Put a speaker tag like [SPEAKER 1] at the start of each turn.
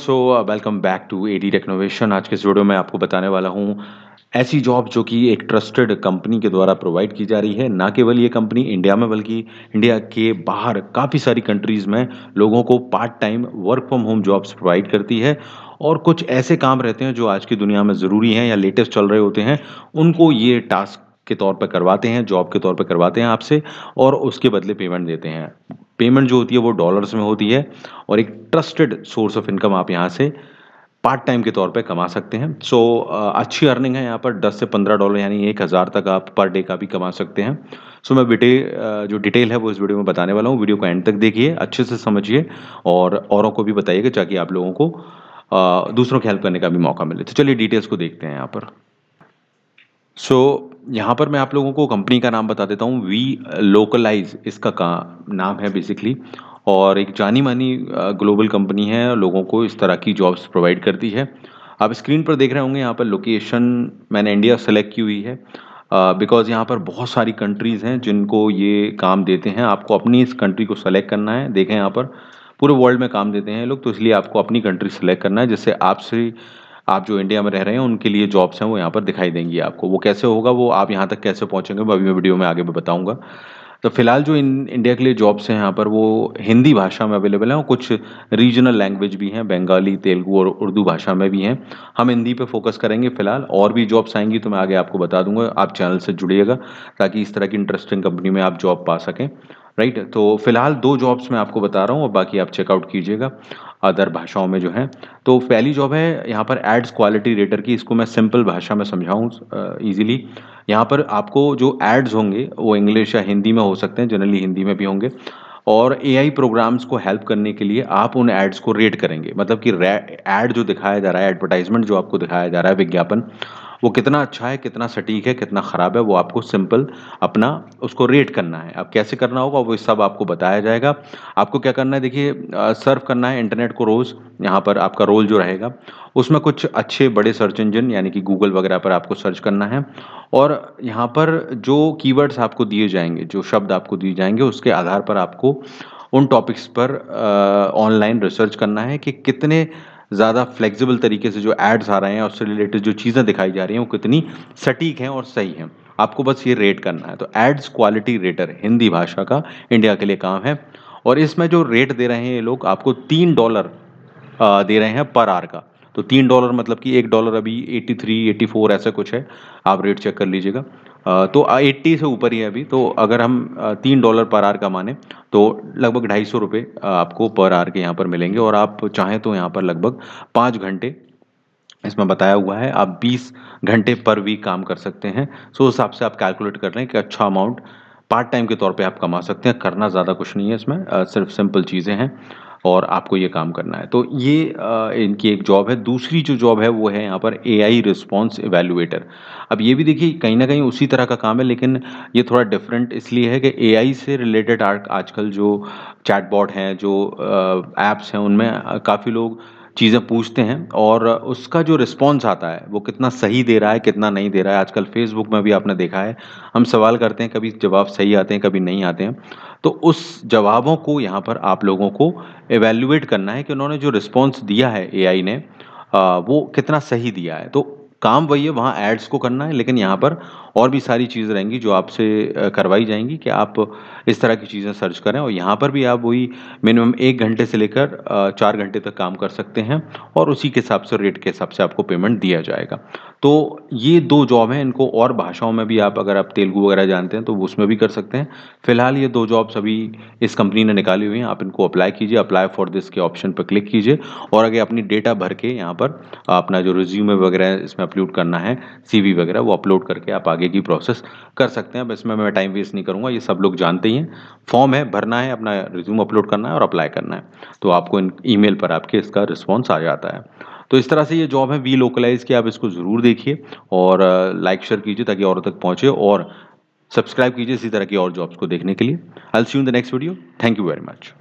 [SPEAKER 1] so welcome back to AD Technovation आज के इस वीडियो में आपको बताने वाला हूँ ऐसी जॉब जो कि एक ट्रस्टेड कंपनी के द्वारा प्रोवाइड की जा रही है ना केवल ये कंपनी इंडिया में बल्कि इंडिया के बाहर काफ़ी सारी कंट्रीज़ में लोगों को part time work from home jobs provide करती है और कुछ ऐसे काम रहते हैं जो आज की दुनिया में ज़रूरी हैं या लेटेस्ट चल रहे होते हैं उनको ये टास्क के तौर पर करवाते हैं जॉब के तौर पर करवाते हैं आपसे और उसके बदले पेमेंट देते हैं पेमेंट जो होती है वो डॉलर्स में होती है और एक ट्रस्टेड सोर्स ऑफ इनकम आप यहाँ से पार्ट टाइम के तौर पे कमा सकते हैं सो so, अच्छी अर्निंग है यहाँ पर 10 से 15 डॉलर यानी एक हज़ार तक आप पर डे का भी कमा सकते हैं सो so, मैं बेटे जो डिटेल है वो इस वीडियो में बताने वाला हूँ वीडियो को एंड तक देखिए अच्छे से समझिए और औरों को भी बताइएगा ताकि आप लोगों को दूसरों की हेल्प करने का भी मौका मिले तो चलिए डिटेल्स को देखते हैं यहाँ पर सो so, यहाँ पर मैं आप लोगों को कंपनी का नाम बता देता हूँ वी लोकलाइज uh, इसका का नाम है बेसिकली और एक जानी मानी ग्लोबल कंपनी है लोगों को इस तरह की जॉब्स प्रोवाइड करती है आप स्क्रीन पर देख रहे होंगे यहाँ पर लोकेशन मैंने इंडिया सेलेक्ट की हुई है बिकॉज़ uh, यहाँ पर बहुत सारी कंट्रीज़ हैं जिनको ये काम देते हैं आपको अपनी इस कंट्री को सेलेक्ट करना है देखें यहाँ पर पूरे वर्ल्ड में काम देते हैं लोग तो इसलिए आपको अपनी कंट्री सेलेक्ट करना है जिससे आपसे आप जो इंडिया में रह रहे हैं उनके लिए जॉब्स हैं वो यहाँ पर दिखाई देंगी आपको वो कैसे होगा वो आप यहाँ तक कैसे पहुँचेंगे वो अभी मैं वीडियो में आगे मैं बताऊँगा तो फिलहाल जो इन इंडिया के लिए जॉब्स हैं यहाँ पर वो हिंदी भाषा में अवेलेबल हैं और कुछ रीजनल लैंग्वेज भी हैं बंगाली तेलुगू और उर्दू भाषा में भी हैं हम हिंदी पे फोकस करेंगे फिलहाल और भी जॉब्स आएंगी तो मैं आगे आपको बता दूंगा आप चैनल से जुड़िएगा ताकि इस तरह की इंटरेस्टिंग कंपनी में आप जॉब पा सकें राइट तो फिलहाल दो जॉब्स मैं आपको बता रहा हूँ और बाकी आप चेकआउट कीजिएगा अदर भाषाओं में जो है तो पहली जॉब है यहाँ पर एड्स क्वालिटी रेटर की इसको मैं सिंपल भाषा में समझाऊँ ईजिली यहाँ पर आपको जो एड्स होंगे वो इंग्लिश या हिंदी में हो सकते हैं जनरली हिंदी में भी होंगे और ए प्रोग्राम्स को हेल्प करने के लिए आप उन एड्स को रेट करेंगे मतलब कि एड जो दिखाया जा रहा है एडवर्टाइजमेंट जो आपको दिखाया जा रहा है विज्ञापन वो कितना अच्छा है कितना सटीक है कितना ख़राब है वो आपको सिंपल अपना उसको रेट करना है अब कैसे करना होगा वो सब आपको बताया जाएगा आपको क्या करना है देखिए सर्व करना है इंटरनेट को रोज़ यहाँ पर आपका रोल जो रहेगा उसमें कुछ अच्छे बड़े सर्च इंजन यानी कि गूगल वगैरह पर आपको सर्च करना है और यहाँ पर जो कीवर्ड्स आपको दिए जाएंगे जो शब्द आपको दिए जाएंगे उसके आधार पर आपको उन टॉपिक्स पर ऑनलाइन रिसर्च करना है कि कितने ज़्यादा फ्लेक्सिबल तरीके से जो एड्स आ रहे हैं उससे रिलेटेड जो चीज़ें दिखाई जा रही हैं वो कितनी सटीक हैं और सही हैं आपको बस ये रेट करना है तो एड्स क्वालिटी रेटर हिंदी भाषा का इंडिया के लिए काम है और इसमें जो रेट दे रहे हैं ये लोग आपको तीन डॉलर दे रहे हैं पर आर का तो तीन डॉलर मतलब कि एक डॉलर अभी 83, 84 ऐसा कुछ है आप रेट चेक कर लीजिएगा तो 80 से ऊपर ही है अभी तो अगर हम तीन डॉलर पर आर का माने तो लगभग ढाई सौ रुपये आपको पर आर के यहाँ पर मिलेंगे और आप चाहें तो यहाँ पर लगभग पाँच घंटे इसमें बताया हुआ है आप 20 घंटे पर वीक काम कर सकते हैं सो उस हिसाब से आप कैलकुलेट कर रहे हैं कि अच्छा अमाउंट पार्ट टाइम के तौर पे आप कमा सकते हैं करना ज़्यादा कुछ नहीं है इसमें सिर्फ सिंपल चीज़ें हैं और आपको ये काम करना है तो ये इनकी एक जॉब है दूसरी जो जॉब है वो है यहाँ पर ए आई रिस्पॉन्स एवेलुएटर अब ये भी देखिए कहीं ना कहीं उसी तरह का काम है लेकिन ये थोड़ा डिफरेंट इसलिए है कि ए आई से रिलेटेड आजकल जो चैटबॉट हैं जो ऐप्स हैं उनमें काफ़ी लोग चीज़ें पूछते हैं और उसका जो रिस्पॉन्स आता है वो कितना सही दे रहा है कितना नहीं दे रहा है आजकल फेसबुक में भी आपने देखा है हम सवाल करते हैं कभी जवाब सही आते हैं कभी नहीं आते हैं तो उस जवाबों को यहाँ पर आप लोगों को एवेल्यूएट करना है कि उन्होंने जो रिस्पॉन्स दिया है ए ने वो कितना सही दिया है तो काम वही है वहाँ एड्स को करना है लेकिन यहाँ पर और भी सारी चीज़ें रहेंगी जो आपसे करवाई जाएंगी कि आप इस तरह की चीज़ें सर्च करें और यहाँ पर भी आप वही मिनिमम एक घंटे से लेकर चार घंटे तक काम कर सकते हैं और उसी के हिसाब से रेट के हिसाब से आपको पेमेंट दिया जाएगा तो ये दो जॉब हैं इनको और भाषाओं में भी आप अगर आप तेलुगू वगैरह जानते हैं तो उसमें भी कर सकते हैं फिलहाल ये दो जॉब्स अभी इस कंपनी ने निकाली हुई हैं आप इनको अप्लाई कीजिए अप्लाई फॉर दिस के ऑप्शन पर क्लिक कीजिए और आगे अपनी डेटा भर के यहाँ पर अपना जो रिज्यूमे वगैरह इसमें अपलोड करना है सीवी वगैरह वो अपलोड करके आप आगे की प्रोसेस कर सकते हैं अब इसमें मैं टाइम वेस्ट नहीं करूँगा ये सब लोग जानते ही हैं फॉर्म है भरना है अपना रिज्यूम अपलोड करना है और अप्लाई करना है तो आपको इन ई पर आपके इसका रिस्पॉन्स आ जाता है तो इस तरह से ये जॉब है वी लोकलाइज की आप इसको ज़रूर देखिए और लाइक शेयर कीजिए ताकि औरों तक पहुँचे और सब्सक्राइब कीजिए इसी तरह की और जॉब्स को देखने के लिए I see you in the next video thank you very much